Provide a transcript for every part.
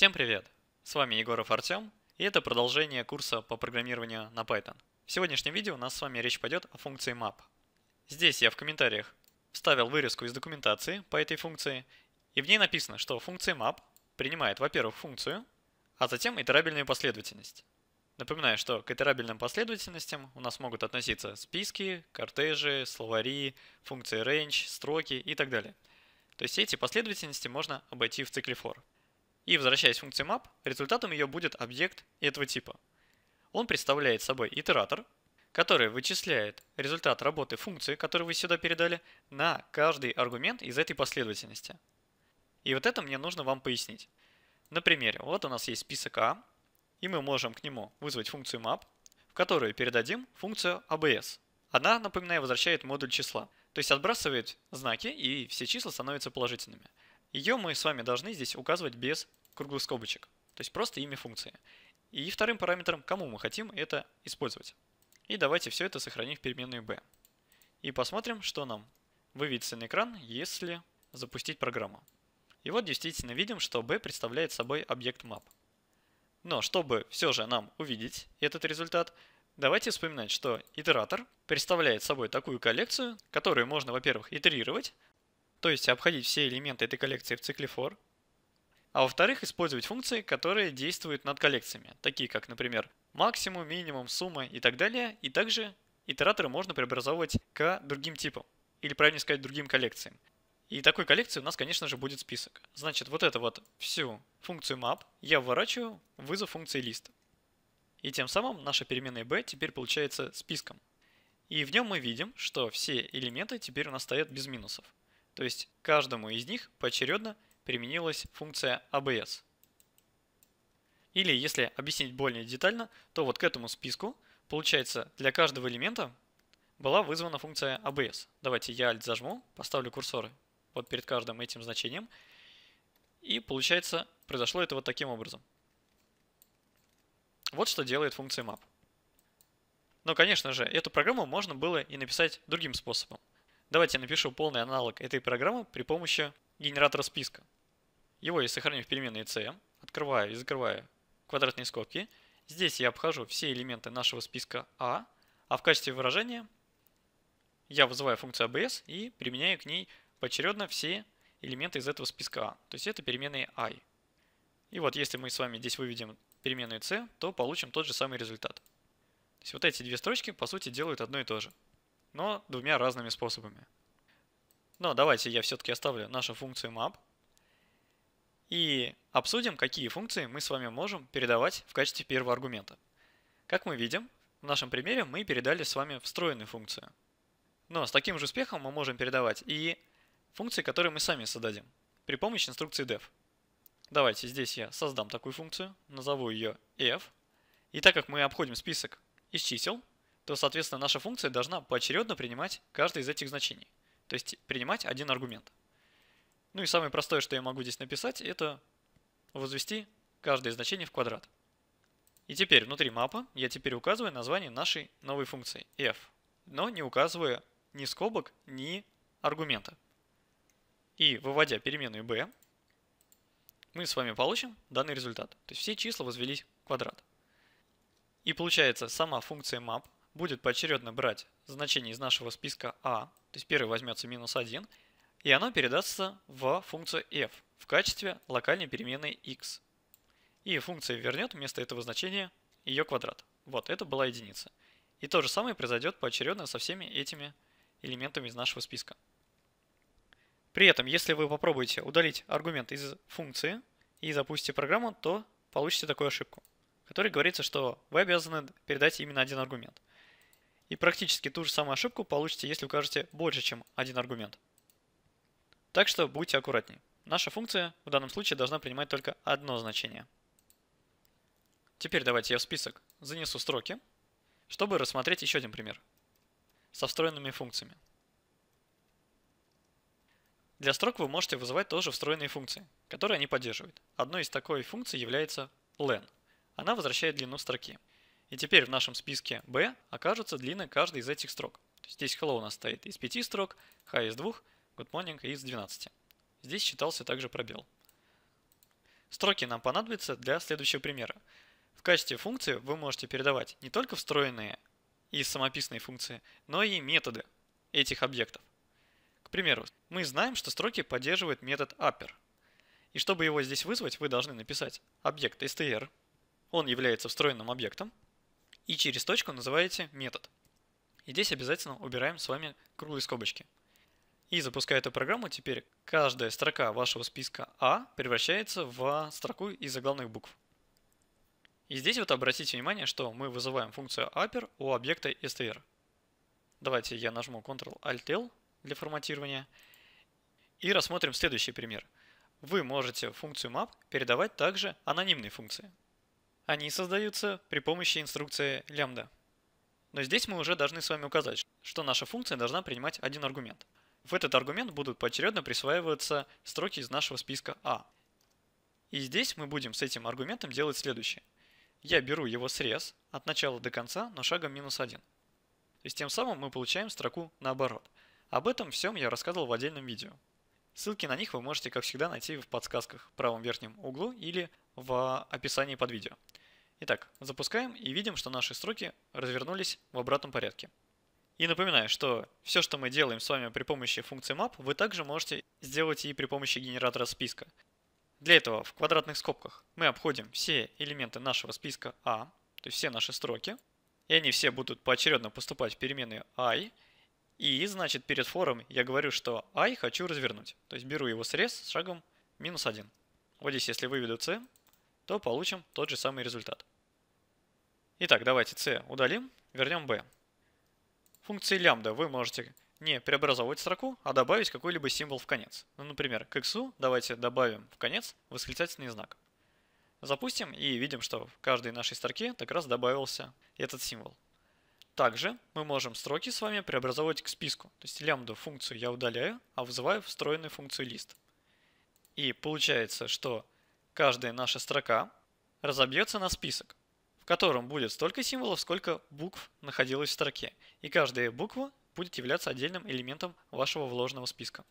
Всем привет! С вами Егоров Артем, и это продолжение курса по программированию на Python. В сегодняшнем видео у нас с вами речь пойдет о функции map. Здесь я в комментариях вставил вырезку из документации по этой функции, и в ней написано, что функция map принимает, во-первых, функцию, а затем итерабельную последовательность. Напоминаю, что к итерабельным последовательностям у нас могут относиться списки, кортежи, словари, функции range, строки и так далее. То есть эти последовательности можно обойти в цикле for. И возвращаясь к функции map, результатом ее будет объект этого типа. Он представляет собой итератор, который вычисляет результат работы функции, которую вы сюда передали, на каждый аргумент из этой последовательности. И вот это мне нужно вам пояснить. На примере, вот у нас есть список a, а, и мы можем к нему вызвать функцию map, в которую передадим функцию abs. Она, напоминаю, возвращает модуль числа, то есть отбрасывает знаки, и все числа становятся положительными. Ее мы с вами должны здесь указывать без круглых скобочек, то есть просто имя функции. И вторым параметром, кому мы хотим это использовать. И давайте все это сохраним в переменную b. И посмотрим, что нам выведется на экран, если запустить программу. И вот действительно видим, что b представляет собой объект map. Но чтобы все же нам увидеть этот результат, давайте вспоминать, что итератор представляет собой такую коллекцию, которую можно, во-первых, итерировать, то есть обходить все элементы этой коллекции в цикле for, а во-вторых, использовать функции, которые действуют над коллекциями, такие как, например, максимум, минимум, сумма и так далее, и также итераторы можно преобразовывать к другим типам, или правильно сказать, другим коллекциям. И такой коллекции у нас, конечно же, будет список. Значит, вот это вот всю функцию map я вворачиваю в вызов функции list. И тем самым наша переменная b теперь получается списком. И в нем мы видим, что все элементы теперь у нас стоят без минусов. То есть каждому из них поочередно применилась функция ABS. Или если объяснить более детально, то вот к этому списку, получается, для каждого элемента была вызвана функция ABS. Давайте я Alt зажму, поставлю курсоры вот перед каждым этим значением. И получается, произошло это вот таким образом. Вот что делает функция map. Но, конечно же, эту программу можно было и написать другим способом. Давайте я напишу полный аналог этой программы при помощи генератора списка. Его я сохраню в переменной CM, открываю и закрываю квадратные скобки. Здесь я обхожу все элементы нашего списка a, а, а в качестве выражения я вызываю функцию ABS и применяю к ней поочередно все элементы из этого списка a. А. То есть это переменные i. И вот если мы с вами здесь выведем переменную c, то получим тот же самый результат. То есть вот эти две строчки по сути делают одно и то же но двумя разными способами. Но давайте я все-таки оставлю нашу функцию map и обсудим, какие функции мы с вами можем передавать в качестве первого аргумента. Как мы видим, в нашем примере мы передали с вами встроенную функцию. Но с таким же успехом мы можем передавать и функции, которые мы сами создадим при помощи инструкции def. Давайте здесь я создам такую функцию, назову ее f. И так как мы обходим список из чисел, то, соответственно, наша функция должна поочередно принимать каждое из этих значений. То есть принимать один аргумент. Ну и самое простое, что я могу здесь написать, это возвести каждое значение в квадрат. И теперь внутри мапа я теперь указываю название нашей новой функции f, но не указывая ни скобок, ни аргумента. И выводя переменную b, мы с вами получим данный результат. То есть все числа возвелись в квадрат. И получается сама функция map будет поочередно брать значение из нашего списка А, то есть первый возьмется минус 1, и оно передастся в функцию f в качестве локальной переменной x. И функция вернет вместо этого значения ее квадрат. Вот, это была единица. И то же самое произойдет поочередно со всеми этими элементами из нашего списка. При этом, если вы попробуете удалить аргумент из функции и запустите программу, то получите такую ошибку, в которой говорится, что вы обязаны передать именно один аргумент. И практически ту же самую ошибку получите, если укажете больше, чем один аргумент. Так что будьте аккуратнее. Наша функция в данном случае должна принимать только одно значение. Теперь давайте я в список занесу строки, чтобы рассмотреть еще один пример со встроенными функциями. Для строк вы можете вызывать тоже встроенные функции, которые они поддерживают. Одной из такой функций является len. Она возвращает длину строки. И теперь в нашем списке B окажутся длины каждой из этих строк. Здесь hello у нас стоит из 5 строк, hi из 2, good morning из 12. Здесь считался также пробел. Строки нам понадобятся для следующего примера. В качестве функции вы можете передавать не только встроенные и самописные функции, но и методы этих объектов. К примеру, мы знаем, что строки поддерживают метод upper. И чтобы его здесь вызвать, вы должны написать объект str. Он является встроенным объектом и через точку называете метод. И здесь обязательно убираем с вами круглые скобочки. И запуская эту программу, теперь каждая строка вашего списка А превращается в строку из заглавных букв. И здесь вот обратите внимание, что мы вызываем функцию upper у объекта str. Давайте я нажму Ctrl-Alt-L для форматирования. И рассмотрим следующий пример. Вы можете функцию map передавать также анонимные функции. Они создаются при помощи инструкции лямбда. Но здесь мы уже должны с вами указать, что наша функция должна принимать один аргумент. В этот аргумент будут поочередно присваиваться строки из нашего списка А. И здесь мы будем с этим аргументом делать следующее. Я беру его срез от начала до конца, но шагом минус 1. То есть тем самым мы получаем строку наоборот. Об этом всем я рассказывал в отдельном видео. Ссылки на них вы можете, как всегда, найти в подсказках в правом верхнем углу или в описании под видео. Итак, запускаем и видим, что наши строки развернулись в обратном порядке. И напоминаю, что все, что мы делаем с вами при помощи функции map, вы также можете сделать и при помощи генератора списка. Для этого в квадратных скобках мы обходим все элементы нашего списка A, «А», то есть все наши строки, и они все будут поочередно поступать в переменную i, и значит перед фором я говорю, что i хочу развернуть, то есть беру его срез с шагом минус 1. Вот здесь, если выведу c, то получим тот же самый результат. Итак, давайте c удалим, вернем b. Функции лямбда вы можете не преобразовывать строку, а добавить какой-либо символ в конец. Ну, например, к x давайте добавим в конец восклицательный знак. Запустим и видим, что в каждой нашей строке так раз добавился этот символ. Также мы можем строки с вами преобразовывать к списку. То есть лямбду функцию я удаляю, а вызываю встроенную функцию лист. И получается, что каждая наша строка разобьется на список котором будет столько символов, сколько букв находилось в строке, и каждая буква будет являться отдельным элементом вашего вложенного списка.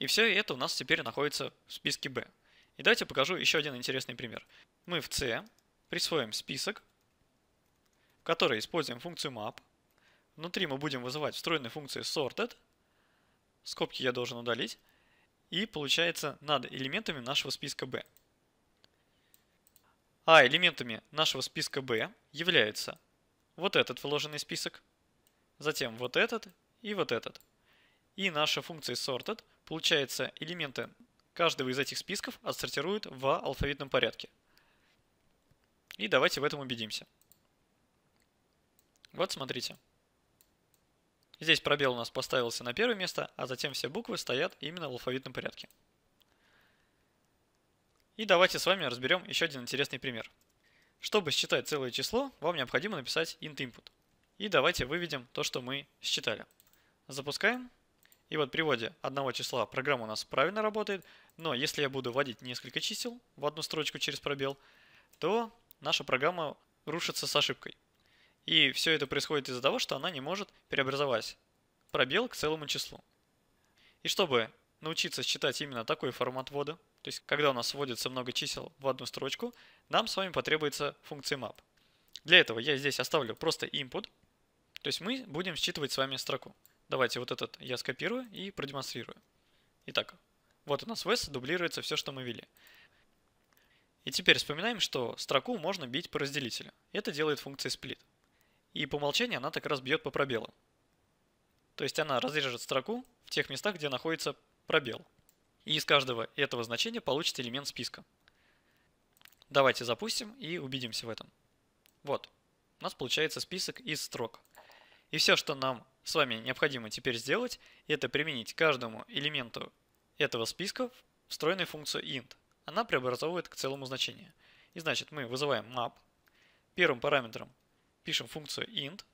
И все это у нас теперь находится в списке B. И давайте покажу еще один интересный пример. Мы в C присвоим список, в который используем функцию map. Внутри мы будем вызывать встроенную функцию sorted. Скобки я должен удалить. И получается над элементами нашего списка B. А элементами нашего списка B являются вот этот вложенный список, затем вот этот и вот этот. И наша функция sorted, получается, элементы каждого из этих списков отсортируют в алфавитном порядке. И давайте в этом убедимся. Вот смотрите. Здесь пробел у нас поставился на первое место, а затем все буквы стоят именно в алфавитном порядке. И давайте с вами разберем еще один интересный пример. Чтобы считать целое число, вам необходимо написать int input. И давайте выведем то, что мы считали. Запускаем. И вот при вводе одного числа программа у нас правильно работает, но если я буду вводить несколько чисел в одну строчку через пробел, то наша программа рушится с ошибкой. И все это происходит из-за того, что она не может преобразовать пробел к целому числу. И чтобы научиться считать именно такой формат ввода, то есть, когда у нас сводится много чисел в одну строчку, нам с вами потребуется функция map. Для этого я здесь оставлю просто input, то есть мы будем считывать с вами строку. Давайте вот этот я скопирую и продемонстрирую. Итак, вот у нас в S дублируется все, что мы вели. И теперь вспоминаем, что строку можно бить по разделителю. Это делает функция split. И по умолчанию она так раз бьет по пробелу. То есть она разрежет строку в тех местах, где находится пробел. И из каждого этого значения получится элемент списка. Давайте запустим и убедимся в этом. Вот, у нас получается список из строк. И все, что нам с вами необходимо теперь сделать, это применить каждому элементу этого списка встроенную функцию int. Она преобразовывает к целому значению. И значит, мы вызываем map, первым параметром пишем функцию int,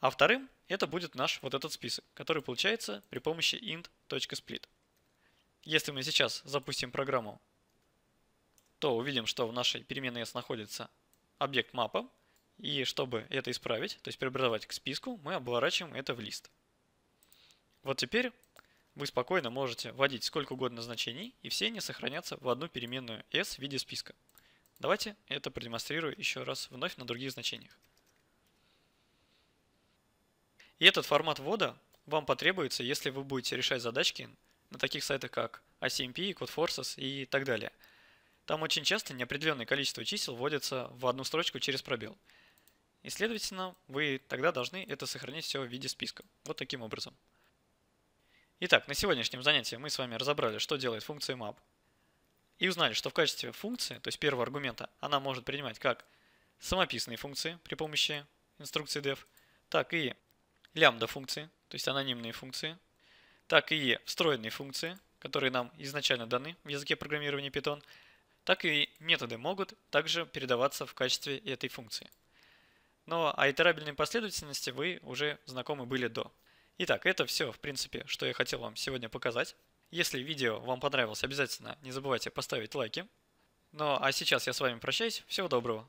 а вторым это будет наш вот этот список, который получается при помощи int.split. Если мы сейчас запустим программу, то увидим, что в нашей переменной s находится объект мапа. И чтобы это исправить, то есть преобразовать к списку, мы обворачиваем это в лист. Вот теперь вы спокойно можете вводить сколько угодно значений, и все они сохранятся в одну переменную s в виде списка. Давайте это продемонстрирую еще раз вновь на других значениях. И этот формат ввода вам потребуется, если вы будете решать задачки на таких сайтах, как ICMP, а CodeForces и так далее. Там очень часто неопределенное количество чисел вводится в одну строчку через пробел. И, следовательно, вы тогда должны это сохранить все в виде списка. Вот таким образом. Итак, на сегодняшнем занятии мы с вами разобрали, что делает функция map. И узнали, что в качестве функции, то есть первого аргумента, она может принимать как самописные функции при помощи инструкции def, так и лямбда функции, то есть анонимные функции, так и e – встроенные функции, которые нам изначально даны в языке программирования Python, так и методы могут также передаваться в качестве этой функции. Но о итерабельной последовательности вы уже знакомы были до. Итак, это все, в принципе, что я хотел вам сегодня показать. Если видео вам понравилось, обязательно не забывайте поставить лайки. Ну а сейчас я с вами прощаюсь. Всего доброго.